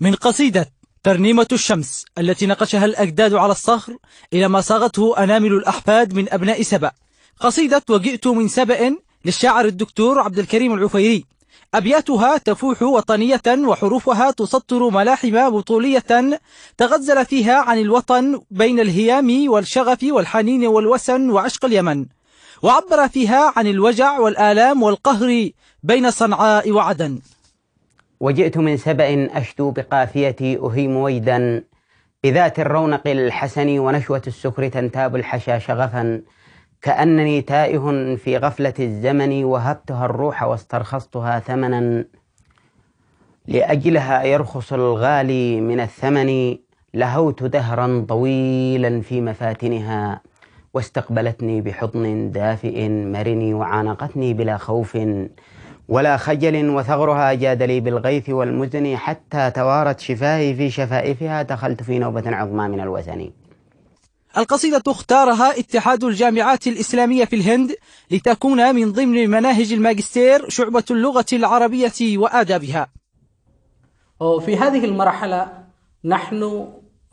من قصيدة ترنيمة الشمس التي نقشها الأجداد على الصخر إلى ما صاغته أنامل الأحفاد من أبناء سبأ قصيدة وجئت من سبأ للشاعر الدكتور عبد الكريم العفيري أبياتها تفوح وطنية وحروفها تسطر ملاحم بطولية تغزل فيها عن الوطن بين الهيام والشغف والحنين والوسن وعشق اليمن وعبر فيها عن الوجع والآلام والقهر بين صنعاء وعدن وجئت من سبأ أشتو بقافيتي أهيم ويدا بذات الرونق الحسن ونشوة السكر تنتاب الحشا شغفا كأنني تائه في غفلة الزمن وهبتها الروح واسترخصتها ثمنا لأجلها يرخص الغالي من الثمن لهوت دهرا طويلا في مفاتنها واستقبلتني بحضن دافئ مرني وعانقتني بلا خوف ولا خجل وثغرها جاد لي بالغيث والمزن حتى توارت شفاهي في شفائفها دخلت في نوبة عظمى من الوثن القصيدة اختارها اتحاد الجامعات الإسلامية في الهند لتكون من ضمن مناهج الماجستير شعبة اللغة العربية وآدابها في هذه المرحلة نحن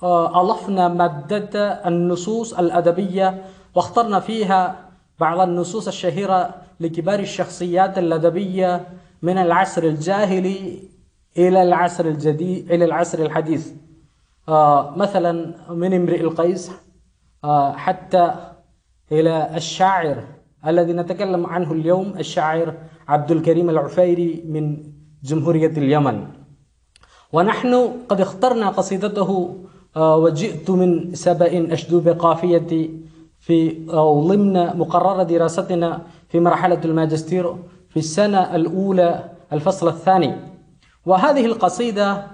آه، ألفنا مادة النصوص الأدبية واخترنا فيها بعض النصوص الشهيرة لكبار الشخصيات الأدبية من العصر الجاهلي إلى العصر الجديد إلى العصر الحديث آه مثلا من امرئ القيس آه حتى إلى الشاعر الذي نتكلم عنه اليوم الشاعر عبد الكريم العفيري من جمهورية اليمن ونحن قد اخترنا قصيدته آه وجئت من سبأ أشدو بقافيتي في أو ضمن مقرر دراستنا في مرحلة الماجستير في السنة الأولى الفصل الثاني وهذه القصيدة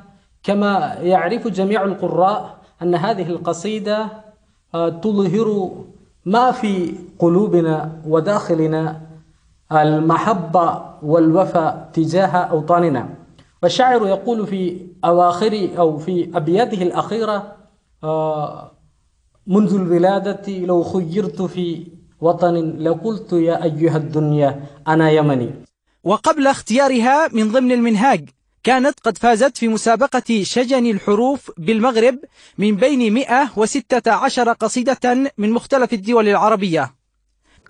كما يعرف جميع القراء أن هذه القصيدة آه، تظهر ما في قلوبنا وداخلنا المحبة والوفاء تجاه أوطاننا والشاعر يقول في أواخر أو في أبياته الأخيرة آه، منذ الولادة لو خيرت في وطن لقلت يا أيها الدنيا أنا يمني وقبل اختيارها من ضمن المنهاج كانت قد فازت في مسابقة شجن الحروف بالمغرب من بين 116 قصيدة من مختلف الدول العربية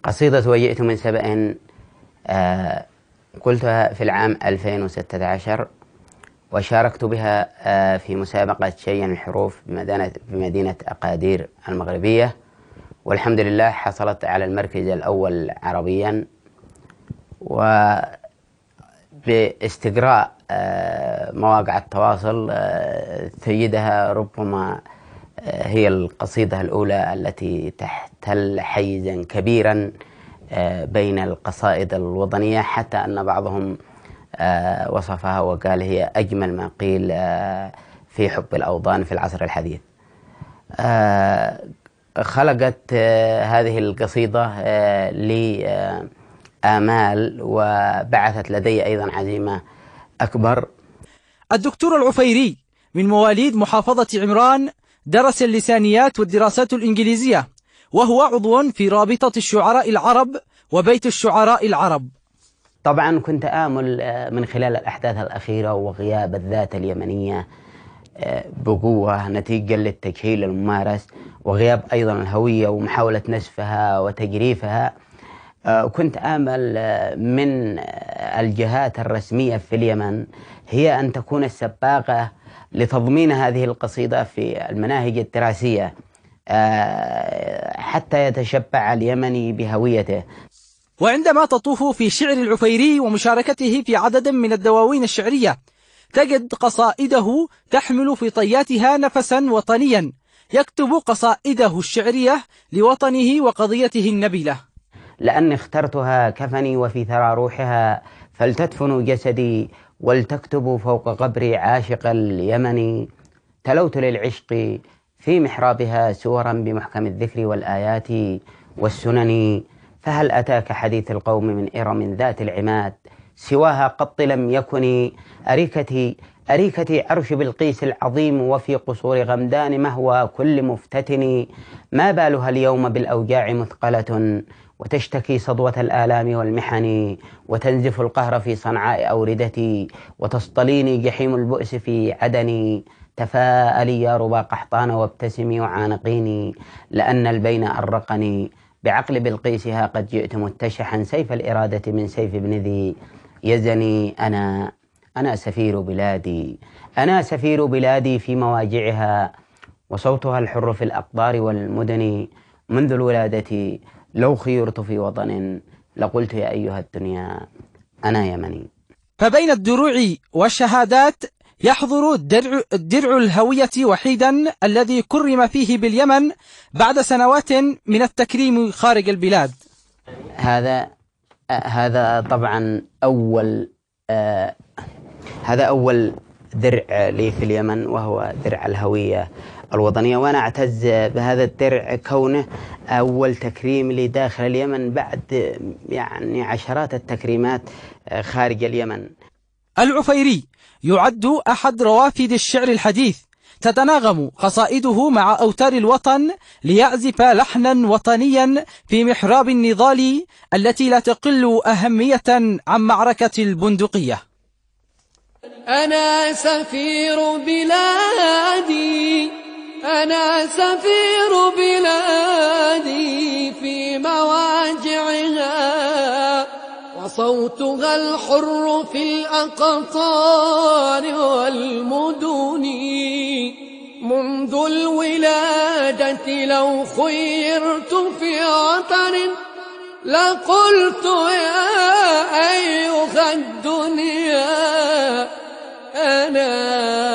قصيدة وجئت من سبأ آه، قلتها في العام 2016 وشاركت بها آه، في مسابقة شيئا الحروف بمدينة, بمدينة أقادير المغربية والحمد لله حصلت على المركز الأول عربيا وباستقراء آه، مواقع التواصل آه، سيدها ربما هي القصيدة الأولى التي تحتل حيزا كبيرا بين القصائد الوطنية حتى أن بعضهم آه، وصفها وقال هي أجمل ما قيل آه، في حب الأوطان في العصر الحديث آه، خلقت هذه القصيدة لآمال وبعثت لدي أيضا عزيمة أكبر الدكتور العفيري من مواليد محافظة عمران درس اللسانيات والدراسات الإنجليزية وهو عضو في رابطة الشعراء العرب وبيت الشعراء العرب طبعا كنت آمل آه، من خلال الأحداث الأخيرة وغياب الذات اليمنية آه، بقوة نتيجة للتجهيل الممارس وغياب أيضا الهوية ومحاولة نسفها وتجريفها آه، كنت آمل من الجهات الرسمية في اليمن هي أن تكون السباقة لتضمين هذه القصيدة في المناهج الدراسية حتى يتشبع اليمني بهويته وعندما تطوف في شعر العفيري ومشاركته في عدد من الدواوين الشعرية تجد قصائده تحمل في طياتها نفسا وطنيا يكتب قصائده الشعرية لوطنه وقضيته النبيلة لأني اخترتها كفني وفي ثرى روحها فلتدفن جسدي ولتكتب فوق قبري عاشق اليمن تلوت للعشق في محرابها سورا بمحكم الذكر والآيات والسنن فهل أتاك حديث القوم من إرم ذات العماد سواها قط لم يكن أريكتي أريكتي عرش بلقيس العظيم وفي قصور غمدان مهوى كل مفتتن ما بالها اليوم بالأوجاع مثقلة وتشتكي صدوة الآلام والمحن وتنزف القهر في صنعاء أوردتي وتصطليني جحيم البؤس في عدني تفاءلي يا رباق قحطان وابتسمي وعانقيني لأن البين أرقني بعقل بلقيسها قد جئت متشحا سيف الإرادة من سيف ابن ذي يزني أنا أنا سفير بلادي أنا سفير بلادي في مواجعها وصوتها الحر في الأقطار والمدن منذ الولادة لو خيرت في وطن لقلت يا أيها الدنيا أنا يمني فبين الدروع والشهادات يحضر درع, درع الهوية وحيدا الذي كرم فيه باليمن بعد سنوات من التكريم خارج البلاد هذا هذا طبعا أول هذا أول درع لي في اليمن وهو درع الهوية الوطنية وأنا أعتز بهذا الدرع كونه أول تكريم لي داخل اليمن بعد يعني عشرات التكريمات خارج اليمن العفيري يعد أحد روافد الشعر الحديث تتناغم قصائده مع أوتار الوطن ليعزف لحنا وطنيا في محراب النضال التي لا تقل أهمية عن معركة البندقية أنا سفير بلادي أنا سفير بلادي في مواد صوتها الحر في الأقطار والمدن منذ الولادة لو خيرت في عطر لقلت يا أيها الدنيا أنا